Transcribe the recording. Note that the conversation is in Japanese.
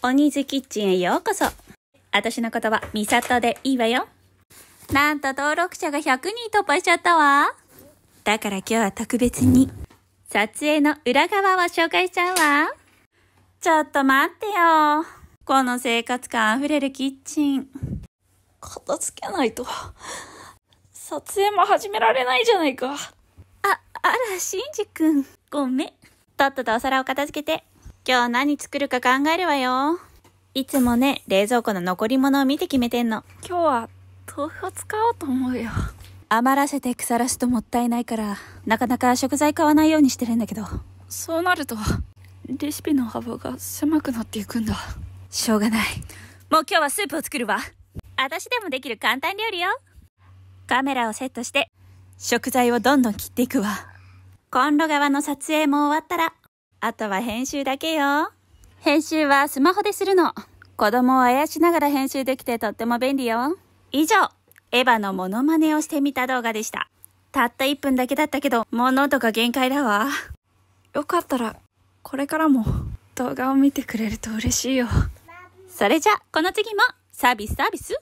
おにずキッチンへようこそ。私の言葉、みさとでいいわよ。なんと登録者が100人突破しちゃったわ。だから今日は特別に、撮影の裏側を紹介しちゃうわ。ちょっと待ってよ。この生活感あふれるキッチン。片付けないと、撮影も始められないじゃないか。あ、あら、しんじくん。ごめん。とっととお皿を片付けて。今日何作るか考えるわよ。いつもね、冷蔵庫の残り物を見て決めてんの。今日は豆腐を使おうと思うよ。余らせて腐らすともったいないから、なかなか食材買わないようにしてるんだけど。そうなると、レシピの幅が狭くなっていくんだ。しょうがない。もう今日はスープを作るわ。私でもできる簡単料理よ。カメラをセットして、食材をどんどん切っていくわ。コンロ側の撮影も終わったら、あとは編集だけよ。編集はスマホでするの。子供をあやしながら編集できてとっても便利よ。以上、エヴァのモノマネをしてみた動画でした。たった1分だけだったけど、物音が限界だわ。よかったら、これからも動画を見てくれると嬉しいよ。それじゃ、この次もサービスサービス